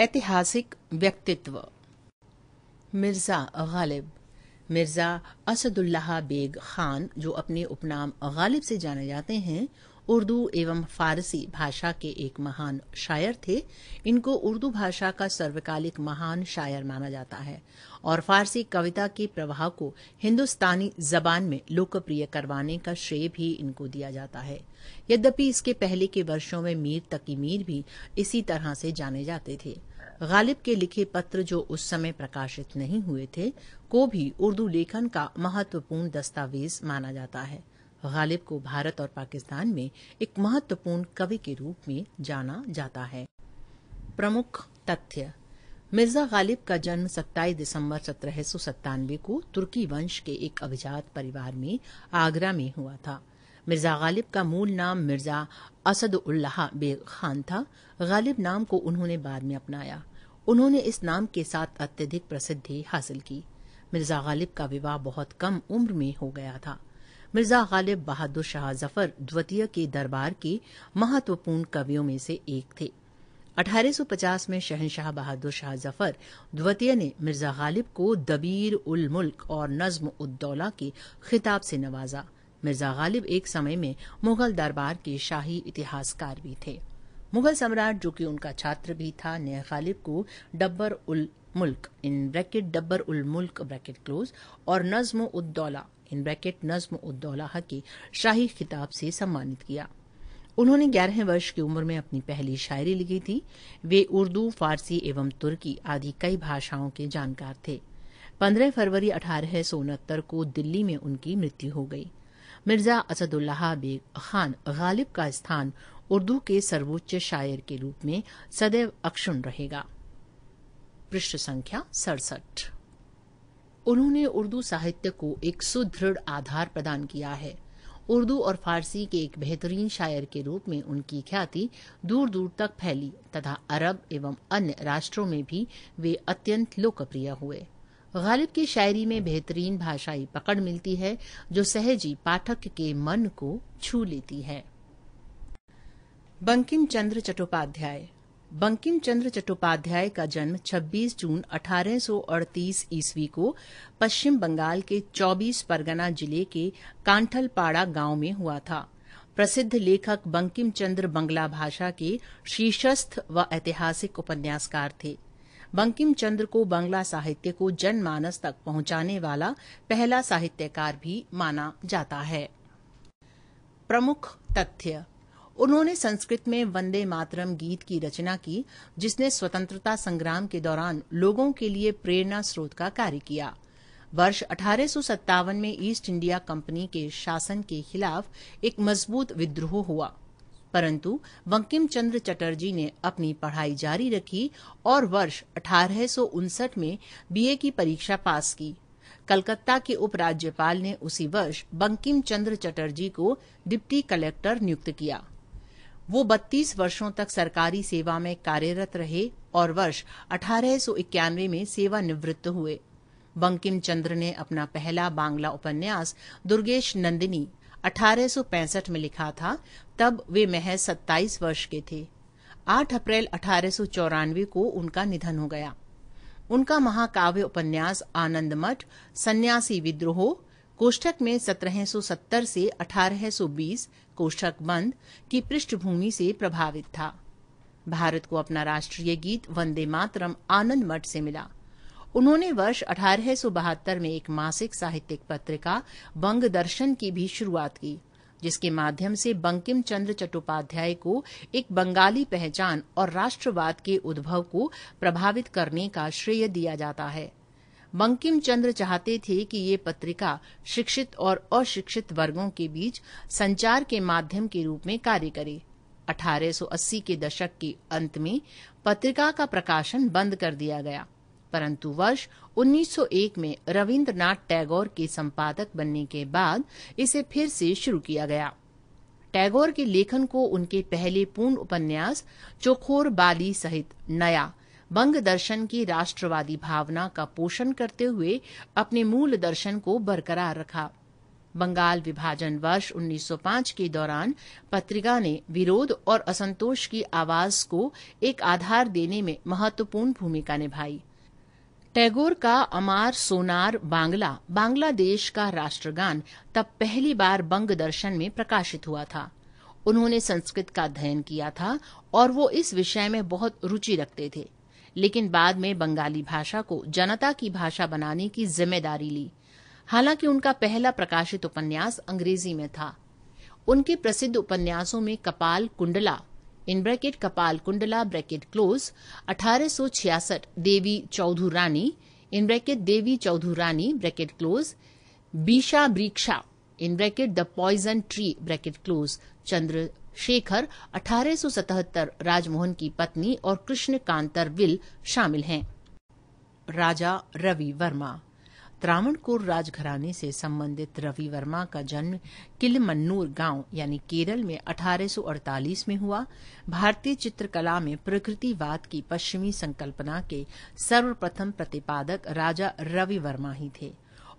ऐतिहासिक व्यक्तित्व मिर्ज़ा गालिब मिर्ज़ा असदुल्लाह बेग खान जो अपने उपनाम गालिब से जाने जाते हैं उर्दू एवं फारसी भाषा के एक महान शायर थे इनको उर्दू भाषा का सर्वकालिक महान शायर माना जाता है और फारसी कविता के प्रवाह को हिंदुस्तानी जबान में लोकप्रिय करवाने का श्रेय भी इनको दिया जाता है यद्यपि इसके पहले के वर्षों में मीर तकी मीर भी इसी तरह से जाने जाते थे गालिब के लिखे पत्र जो उस समय प्रकाशित नहीं हुए थे को भी उर्दू लेखन का महत्वपूर्ण दस्तावेज माना जाता है गालिब को भारत और पाकिस्तान में एक महत्वपूर्ण कवि के रूप में जाना जाता है प्रमुख तथ्य मिर्जा गालिब का जन्म 27 दिसंबर सत्रह को तुर्की वंश के एक अभिजात परिवार में आगरा में हुआ था मिर्जा गालिब का मूल नाम मिर्जा असद उल्लाह बेग खान था गालिब नाम को उन्होंने बाद में अपनाया उन्होंने इस नाम के साथ अत्यधिक प्रसिद्धि हासिल की मिर्जा गालिब का विवाह बहुत कम उम्र में हो गया था मिर्जा गालिब बहादुर शाह जफर द्वितीय के दरबार के महत्वपूर्ण कवियों में से एक थे 1850 में शहनशाह बहादुर शाह जफर द्वितीय ने मिर्जा गालिब को दबीर उल मुल्क और नज्म उद्दौला के खिताब से नवाजा मिर्जा गालिब एक समय में मुगल दरबार के शाही इतिहासकार भी थे मुगल सम्राट जो कि उनका छात्र भी था ने गालिब को डब्बर उल मुल्क इन ब्रैकेट डब्बर उल मुल्क ब्रैकेट क्लोज और नज्म उद्दौला इन ब्रैकेट नज्म उद्दौलाहा के शाही खिताब से सम्मानित किया उन्होंने ग्यारह वर्ष की उम्र में अपनी पहली शायरी लिखी थी वे उर्दू फारसी एवं तुर्की आदि कई भाषाओं के जानकार थे 15 फरवरी अठारह सौ उनहत्तर को दिल्ली में उनकी मृत्यु हो गई मिर्जा असदुल्लाह बेग खान गालिब का स्थान उर्दू के सर्वोच्च शायर के रूप में सदैव अक्षुण रहेगा पृष्ठ संख्या सड़सठ उन्होंने उर्दू साहित्य को एक सुदृढ़ आधार प्रदान किया है उर्दू और फारसी के एक बेहतरीन शायर के रूप में उनकी ख्याति दूर दूर तक फैली तथा अरब एवं अन्य राष्ट्रों में भी वे अत्यंत लोकप्रिय हुए गालिब की शायरी में बेहतरीन भाषाई पकड़ मिलती है जो सहजी पाठक के मन को छू लेती है बंकिम चंद्र चट्टोपाध्याय बंकिम चंद्र चट्टोपाध्याय का जन्म 26 जून 1838 ईस्वी को पश्चिम बंगाल के 24 परगना जिले के कांठलपाड़ा गांव में हुआ था प्रसिद्ध लेखक बंकिम चंद्र बंगला भाषा के शीर्षस्थ व ऐतिहासिक उपन्यासकार थे बंकिम चंद्र को बंगला साहित्य को जनमानस तक पहुंचाने वाला पहला साहित्यकार भी माना जाता है प्रमुख तथ्य उन्होंने संस्कृत में वंदे मातरम गीत की रचना की जिसने स्वतंत्रता संग्राम के दौरान लोगों के लिए प्रेरणा स्रोत का कार्य किया वर्ष अठारह में ईस्ट इंडिया कंपनी के शासन के खिलाफ एक मजबूत विद्रोह हुआ परंतु बंकिम चंद्र चटर्जी ने अपनी पढ़ाई जारी रखी और वर्ष अठारह में बीए की परीक्षा पास की कलकत्ता के उपराज्यपाल ने उसी वर्ष बंकिम चंद्र चटर्जी को डिप्टी कलेक्टर नियुक्त किया वो 32 वर्षों तक सरकारी सेवा में कार्यरत रहे और वर्ष अठारह में सेवानिवृत्त हुए बंकिम चंद्र ने अपना पहला बांग्ला उपन्यास दुर्गेश नंदिनी 1865 में लिखा था तब वे महज 27 वर्ष के थे 8 अप्रैल अठारह को उनका निधन हो गया उनका महाकाव्य उपन्यास आनंद मठ सन्यासी विद्रोह कोष्ठक में 1770 से 1820 कोष्ठक बंद की पृष्ठभूमि से प्रभावित था भारत को अपना राष्ट्रीय गीत वंदे मातरम आनंद मठ से मिला उन्होंने वर्ष अठारह में एक मासिक साहित्यिक पत्रिका बंग दर्शन की भी शुरुआत की जिसके माध्यम से बंकिम चंद्र चट्टोपाध्याय को एक बंगाली पहचान और राष्ट्रवाद के उद्भव को प्रभावित करने का श्रेय दिया जाता है बंकिम चंद्र चाहते थे कि ये पत्रिका शिक्षित और अशिक्षित वर्गों के बीच संचार के माध्यम के रूप में कार्य करे 1880 के दशक के अंत में पत्रिका का प्रकाशन बंद कर दिया गया परंतु वर्ष 1901 में रविंद्रनाथ टैगोर के संपादक बनने के बाद इसे फिर से शुरू किया गया टैगोर के लेखन को उनके पहले पूर्ण उपन्यास चोखोर बाली सहित नया बंग दर्शन की राष्ट्रवादी भावना का पोषण करते हुए अपने मूल दर्शन को बरकरार रखा बंगाल विभाजन वर्ष 1905 के दौरान पत्रिका ने विरोध और असंतोष की आवाज को एक आधार देने में महत्वपूर्ण भूमिका निभाई टैगोर का अमार सोनार बांग्ला बांग्लादेश का राष्ट्रगान तब पहली बार बंग दर्शन में प्रकाशित हुआ था उन्होंने संस्कृत का अध्ययन किया था और वो इस विषय में बहुत रुचि रखते थे लेकिन बाद में बंगाली भाषा को जनता की भाषा बनाने की जिम्मेदारी ली हालांकि उनका पहला प्रकाशित उपन्यास अंग्रेजी में था उनके प्रसिद्ध उपन्यासों में कपाल Kundla in bracket Kapalkundala bracket close 1866 Devi Chaudhurani in bracket Devi Chaudhurani bracket close Bishabriksha in bracket the poison tree bracket close Chandrashekhar 1877 Rajmohan की पत्नी और कृष्ण कांतर विल शामिल हैं राजा रवि वर्मा त्रावणकोर राजघराने से संबंधित रवि वर्मा का जन्म किलमन्नूर गांव यानी केरल में 1848 में हुआ भारतीय चित्रकला में प्रकृतिवाद की पश्चिमी संकल्पना के सर्वप्रथम प्रतिपादक राजा रवि वर्मा ही थे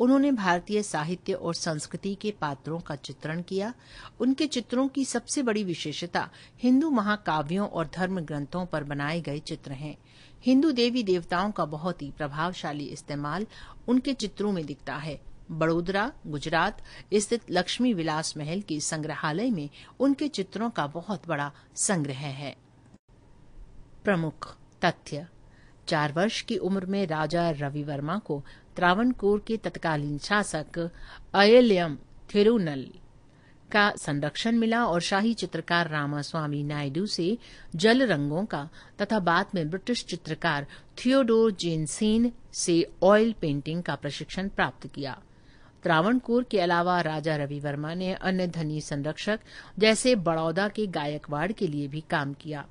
उन्होंने भारतीय साहित्य और संस्कृति के पात्रों का चित्रण किया उनके चित्रों की सबसे बड़ी विशेषता हिंदू महाकाव्यों और धर्म ग्रंथों पर बनाए गए चित्र हैं हिंदू देवी देवताओं का बहुत ही प्रभावशाली इस्तेमाल उनके चित्रों में दिखता है बड़ोदरा गुजरात स्थित लक्ष्मी विलास महल के संग्रहालय में उनके चित्रों का बहुत बड़ा संग्रह है प्रमुख तथ्य चार वर्ष की उम्र में राजा रवि वर्मा को त्रावणकोर के तत्कालीन शासक अयल्यम थिरुनल का संरक्षण मिला और शाही चित्रकार रामास्वामी नायडू से जल रंगों का तथा बाद में ब्रिटिश चित्रकार थियोडोर जेनसेन से ऑयल पेंटिंग का प्रशिक्षण प्राप्त किया त्रावणकोर के अलावा राजा रवि वर्मा ने अन्य धनी संरक्षक जैसे बड़ौदा के गायकवाड़ के लिए भी काम किया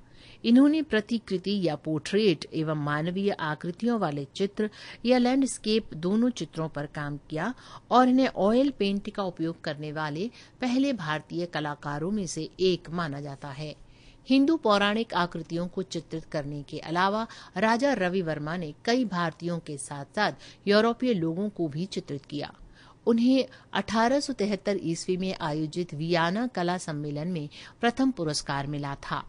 इन्होंने प्रतिकृति या पोर्ट्रेट एवं मानवीय आकृतियों वाले चित्र या लैंडस्केप दोनों चित्रों पर काम किया और इन्हें ऑयल पेंट का उपयोग करने वाले पहले भारतीय कलाकारों में से एक माना जाता है हिंदू पौराणिक आकृतियों को चित्रित करने के अलावा राजा रवि वर्मा ने कई भारतीयों के साथ साथ यूरोपीय लोगों को भी चित्रित किया उन्हें अठारह ईस्वी में आयोजित वियाना कला सम्मेलन में प्रथम पुरस्कार मिला था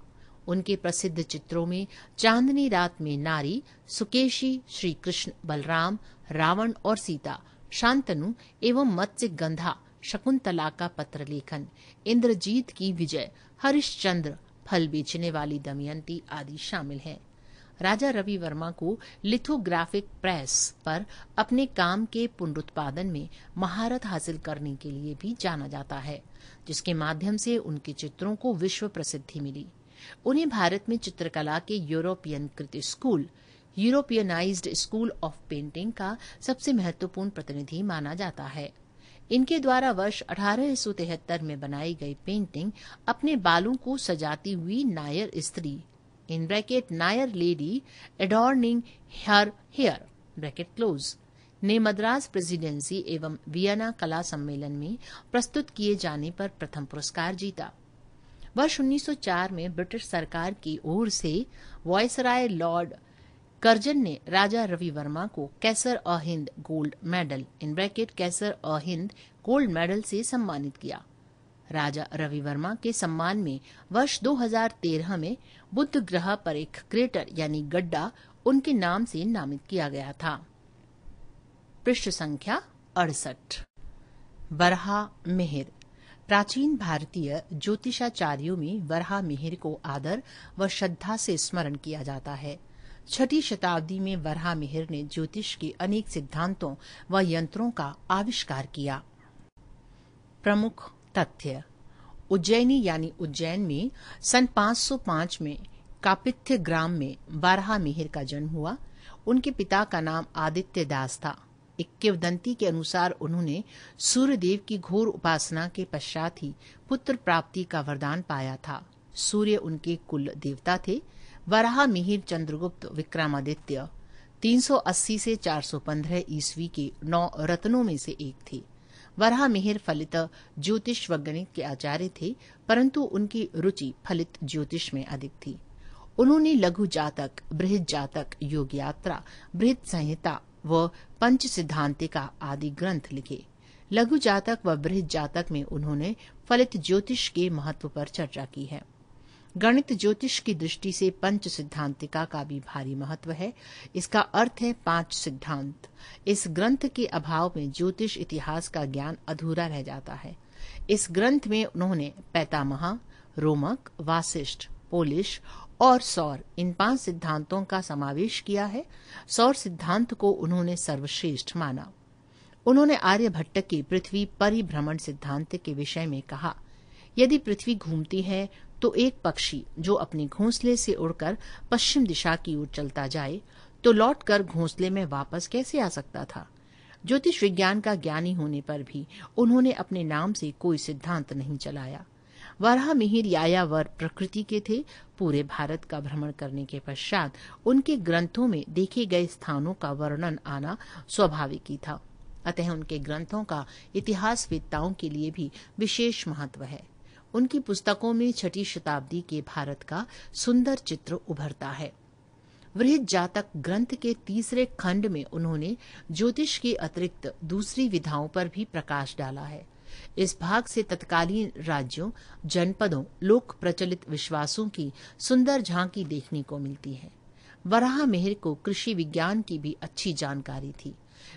उनके प्रसिद्ध चित्रों में चांदनी रात में नारी सुकेशी श्री कृष्ण बलराम रावण और सीता शांतनु एवं मत्स्य गंधा शकुंतला का पत्र लेखन इंद्रजीत की विजय हरिश्चंद्र फल बेचने वाली दमयंती आदि शामिल हैं राजा रवि वर्मा को लिथोग्राफिक प्रेस पर अपने काम के पुनरुत्पादन में महारत हासिल करने के लिए भी जाना जाता है जिसके माध्यम से उनके चित्रों को विश्व प्रसिद्धि मिली उन्हें भारत में चित्रकला के यूरोपियन कृत school Europeanized school of painting का सबसे महत्वपूर्ण प्रतिनिधि माना जाता है इनके द्वारा वर्ष अठारह में बनाई गई पेंटिंग अपने बालों को सजाती हुई नायर स्त्री in bracket Nair lady adorning her hair bracket close ने मद्रास प्रेसिडेंसी एवं वियना कला सम्मेलन में प्रस्तुत किए जाने पर प्रथम पुरस्कार जीता वर्ष 1904 में ब्रिटिश सरकार की ओर से वॉयसराय लॉर्ड करजन ने राजा रवि वर्मा को Kaisar i Hind gold medal in bracket Kaisar i Hind gold medal से सम्मानित किया राजा रवि वर्मा के सम्मान में वर्ष 2013 में बुद्ध ग्रह पर एक क्रेटर यानी गड्ढा उनके नाम से नामित किया गया था पृष्ठ संख्या अड़सठ बरहा मेहर प्राचीन भारतीय ज्योतिषाचार्यों में वरहा मिहिर को आदर व श्रद्धा से स्मरण किया जाता है छठी शताब्दी में वरहा मिहिर ने ज्योतिष के अनेक सिद्धांतों व यंत्रों का आविष्कार किया प्रमुख तथ्य उज्जैनी यानी उज्जैन में सन 505 में कापिथ्य ग्राम में वरहा मिहिर का जन्म हुआ उनके पिता का नाम आदित्य दास था एक किवदंती के अनुसार उन्होंने सूर्यदेव की घोर उपासना के पश्चात ही पुत्र प्राप्ति का वरदान पाया था सूर्य उनके कुल देवता थे वराह मिहिर चंद्रगुप्त विक्रमादित्य 380 से 415 ईस्वी के नौ रत्नों में से एक थे वराह मिहिर फलित ज्योतिष व गणित के आचार्य थे परंतु उनकी रुचि फलित ज्योतिष में अधिक थी उन्होंने लघु जातक बृहद जातक योग यात्रा बृहद संहिता व पंच सिद्धांति का आदि ग्रंथ लिखे लघु जातक व बृहद जातक में उन्होंने फलित ज्योतिष के महत्व पर चर्चा की है गणित ज्योतिष की दृष्टि से पंच सिद्धांतिका का भी भारी महत्व है इसका अर्थ है पांच सिद्धांत इस ग्रंथ के अभाव में ज्योतिष इतिहास का ज्ञान अधूरा रह जाता है इस ग्रंथ में उन्होंने पैतामहा रोमक वासिष्ठ पोलिश और सौर इन पांच सिद्धांतों का समावेश किया है सौर सिद्धांत को उन्होंने सर्वश्रेष्ठ माना उन्होंने आर्यभट्ट के पृथ्वी परिभ्रमण सिद्धांत के विषय में कहा यदि पृथ्वी घूमती है तो एक पक्षी जो अपने घोंसले से उड़कर पश्चिम दिशा की ओर चलता जाए तो लौटकर घोंसले में वापस कैसे आ सकता था ज्योतिष विज्ञान का ज्ञानी होने पर भी उन्होंने अपने नाम से कोई सिद्धांत नहीं चलाया वराह मिहिर यायावर प्रकृति के थे पूरे भारत का भ्रमण करने के पश्चात उनके ग्रंथों में देखे गए स्थानों का वर्णन आना स्वाभाविक ही था अतः उनके ग्रंथों का इतिहासवेत्ताओं के लिए भी विशेष महत्व है उनकी पुस्तकों में छठी शताब्दी के भारत का सुंदर चित्र उभरता है वृहद जातक ग्रंथ के तीसरे खंड में उन्होंने ज्योतिष के अतिरिक्त दूसरी विधाओं पर भी प्रकाश डाला है इस भाग से तत्कालीन राज्यों जनपदों लोक प्रचलित विश्वासों की सुंदर झांकी देखने को मिलती है वराह मेहर को कृषि विज्ञान की भी अच्छी जानकारी थी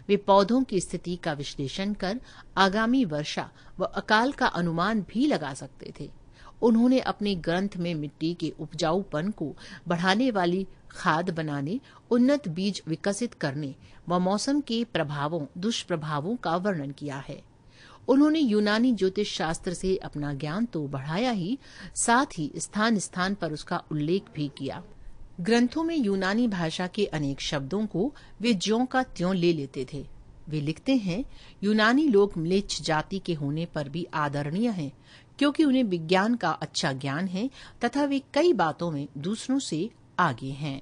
वे पौधों की स्थिति का विश्लेषण कर आगामी वर्षा व अकाल का अनुमान भी लगा सकते थे उन्होंने अपने ग्रंथ में मिट्टी के उपजाऊपन को बढ़ाने वाली खाद बनाने उन्नत बीज विकसित करने व मौसम के प्रभावों दुष्प्रभावों का वर्णन किया है उन्होंने यूनानी ज्योतिष शास्त्र से अपना ज्ञान तो बढ़ाया ही साथ ही स्थान स्थान पर उसका उल्लेख भी किया ग्रंथों में यूनानी भाषा के अनेक शब्दों को वे ज्यों का त्यों ले लेते थे वे लिखते हैं यूनानी लोग म्लेच्छ जाति के होने पर भी आदरणीय हैं क्योंकि उन्हें विज्ञान का अच्छा ज्ञान है तथा वे कई बातों में दूसरों से आगे हैं